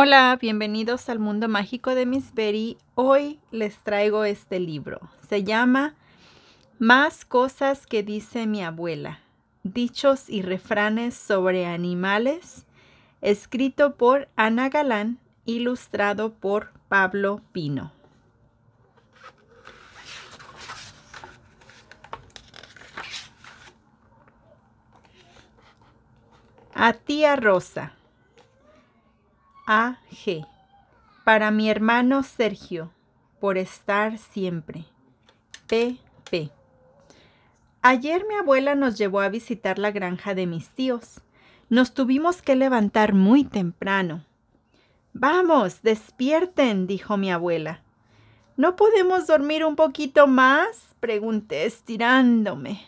Hola, bienvenidos al mundo mágico de Miss Berry. Hoy les traigo este libro. Se llama Más cosas que dice mi abuela, dichos y refranes sobre animales, escrito por Ana Galán, ilustrado por Pablo Pino. A tía Rosa. G. Para mi hermano Sergio, por estar siempre. P. P. Ayer mi abuela nos llevó a visitar la granja de mis tíos. Nos tuvimos que levantar muy temprano. Vamos, despierten, dijo mi abuela. ¿No podemos dormir un poquito más? pregunté estirándome.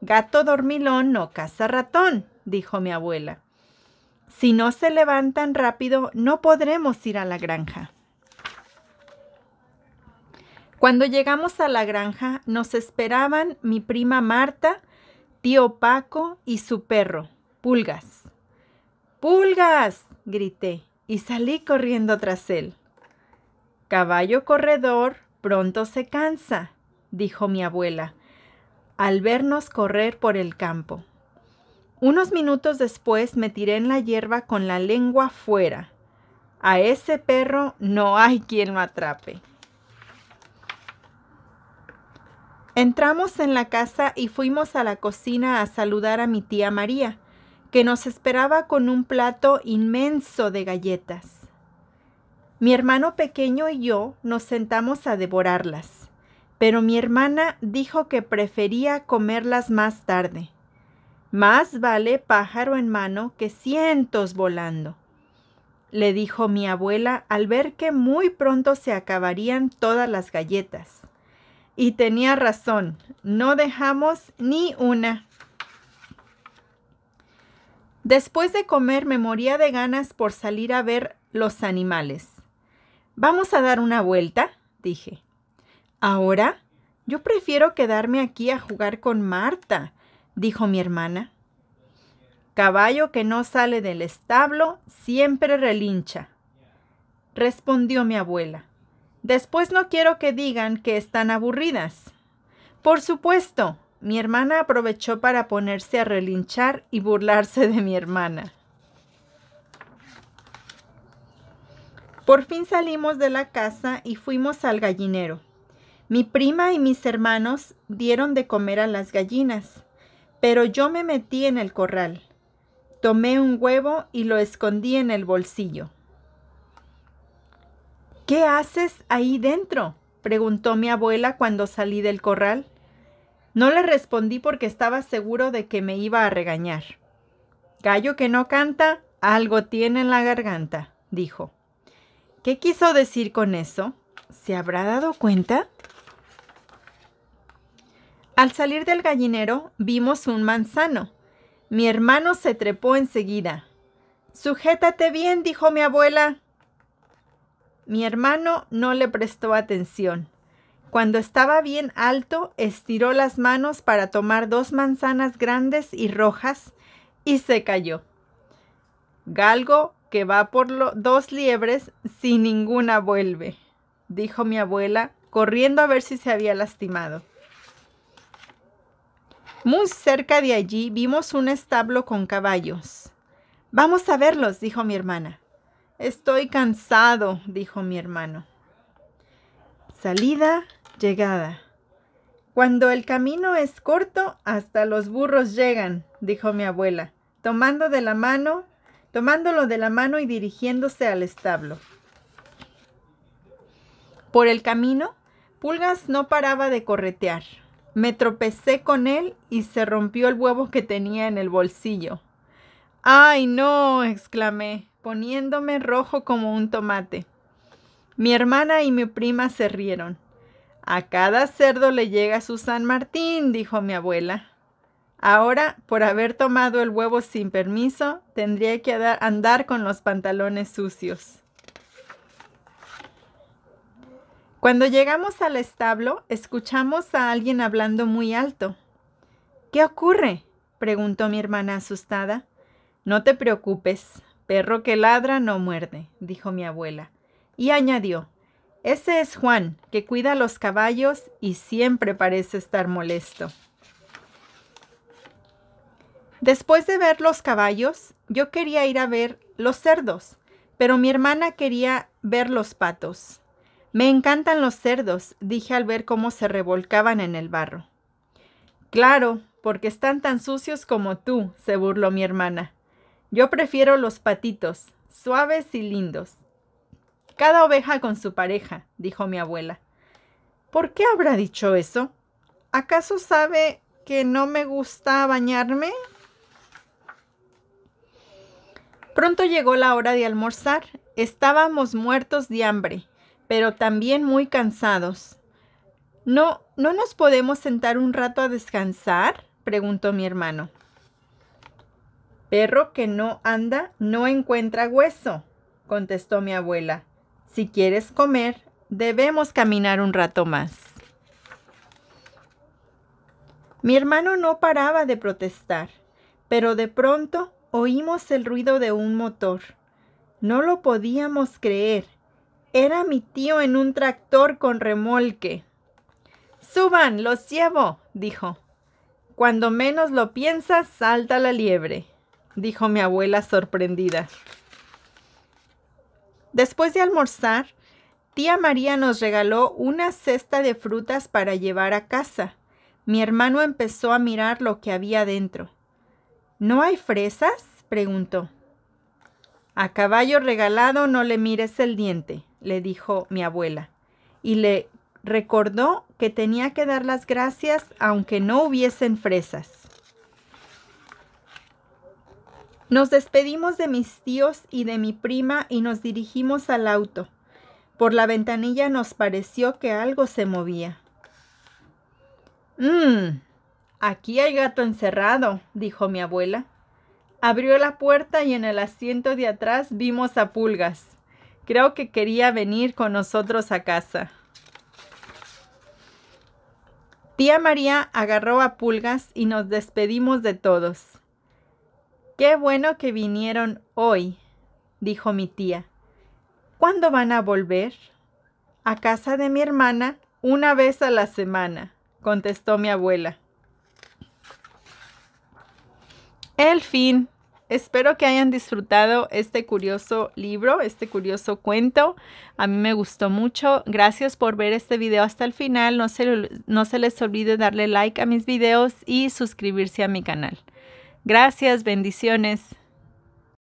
Gato dormilón no caza ratón, dijo mi abuela. Si no se levantan rápido, no podremos ir a la granja. Cuando llegamos a la granja, nos esperaban mi prima Marta, tío Paco y su perro, Pulgas. ¡Pulgas! grité y salí corriendo tras él. Caballo corredor pronto se cansa, dijo mi abuela, al vernos correr por el campo. Unos minutos después me tiré en la hierba con la lengua fuera. A ese perro no hay quien lo atrape. Entramos en la casa y fuimos a la cocina a saludar a mi tía María, que nos esperaba con un plato inmenso de galletas. Mi hermano pequeño y yo nos sentamos a devorarlas, pero mi hermana dijo que prefería comerlas más tarde. Más vale pájaro en mano que cientos volando, le dijo mi abuela al ver que muy pronto se acabarían todas las galletas. Y tenía razón, no dejamos ni una. Después de comer me moría de ganas por salir a ver los animales. Vamos a dar una vuelta, dije. Ahora, yo prefiero quedarme aquí a jugar con Marta dijo mi hermana. Caballo que no sale del establo siempre relincha, respondió mi abuela. Después no quiero que digan que están aburridas. Por supuesto, mi hermana aprovechó para ponerse a relinchar y burlarse de mi hermana. Por fin salimos de la casa y fuimos al gallinero. Mi prima y mis hermanos dieron de comer a las gallinas. Pero yo me metí en el corral, tomé un huevo y lo escondí en el bolsillo. ¿Qué haces ahí dentro? preguntó mi abuela cuando salí del corral. No le respondí porque estaba seguro de que me iba a regañar. Gallo que no canta, algo tiene en la garganta, dijo. ¿Qué quiso decir con eso? ¿Se habrá dado cuenta? Al salir del gallinero vimos un manzano. Mi hermano se trepó enseguida. Sujétate bien, dijo mi abuela. Mi hermano no le prestó atención. Cuando estaba bien alto, estiró las manos para tomar dos manzanas grandes y rojas y se cayó. Galgo que va por dos liebres, sin ninguna vuelve, dijo mi abuela, corriendo a ver si se había lastimado. Muy cerca de allí vimos un establo con caballos. Vamos a verlos, dijo mi hermana. Estoy cansado, dijo mi hermano. Salida, llegada. Cuando el camino es corto, hasta los burros llegan, dijo mi abuela, tomando de la mano, tomándolo de la mano y dirigiéndose al establo. Por el camino, Pulgas no paraba de corretear. Me tropecé con él y se rompió el huevo que tenía en el bolsillo. ¡Ay, no! exclamé, poniéndome rojo como un tomate. Mi hermana y mi prima se rieron. A cada cerdo le llega su San Martín, dijo mi abuela. Ahora, por haber tomado el huevo sin permiso, tendría que andar con los pantalones sucios. Cuando llegamos al establo, escuchamos a alguien hablando muy alto. ¿Qué ocurre? preguntó mi hermana asustada. No te preocupes, perro que ladra no muerde, dijo mi abuela. Y añadió, ese es Juan, que cuida los caballos y siempre parece estar molesto. Después de ver los caballos, yo quería ir a ver los cerdos, pero mi hermana quería ver los patos. Me encantan los cerdos, dije al ver cómo se revolcaban en el barro. Claro, porque están tan sucios como tú, se burló mi hermana. Yo prefiero los patitos, suaves y lindos. Cada oveja con su pareja, dijo mi abuela. ¿Por qué habrá dicho eso? ¿Acaso sabe que no me gusta bañarme? Pronto llegó la hora de almorzar. Estábamos muertos de hambre pero también muy cansados. ¿No, ¿No nos podemos sentar un rato a descansar? preguntó mi hermano. Perro que no anda no encuentra hueso, contestó mi abuela. Si quieres comer, debemos caminar un rato más. Mi hermano no paraba de protestar, pero de pronto oímos el ruido de un motor. No lo podíamos creer. Era mi tío en un tractor con remolque. Suban, los llevo, dijo. Cuando menos lo piensas, salta la liebre, dijo mi abuela sorprendida. Después de almorzar, tía María nos regaló una cesta de frutas para llevar a casa. Mi hermano empezó a mirar lo que había dentro. ¿No hay fresas? preguntó. A caballo regalado no le mires el diente, le dijo mi abuela, y le recordó que tenía que dar las gracias aunque no hubiesen fresas. Nos despedimos de mis tíos y de mi prima y nos dirigimos al auto. Por la ventanilla nos pareció que algo se movía. Mmm, aquí hay gato encerrado, dijo mi abuela. Abrió la puerta y en el asiento de atrás vimos a pulgas. Creo que quería venir con nosotros a casa. Tía María agarró a Pulgas y nos despedimos de todos. Qué bueno que vinieron hoy, dijo mi tía. ¿Cuándo van a volver? A casa de mi hermana una vez a la semana, contestó mi abuela. El fin espero que hayan disfrutado este curioso libro, este curioso cuento. A mí me gustó mucho. Gracias por ver este video hasta el final. No se, no se les olvide darle like a mis videos y suscribirse a mi canal. Gracias, bendiciones.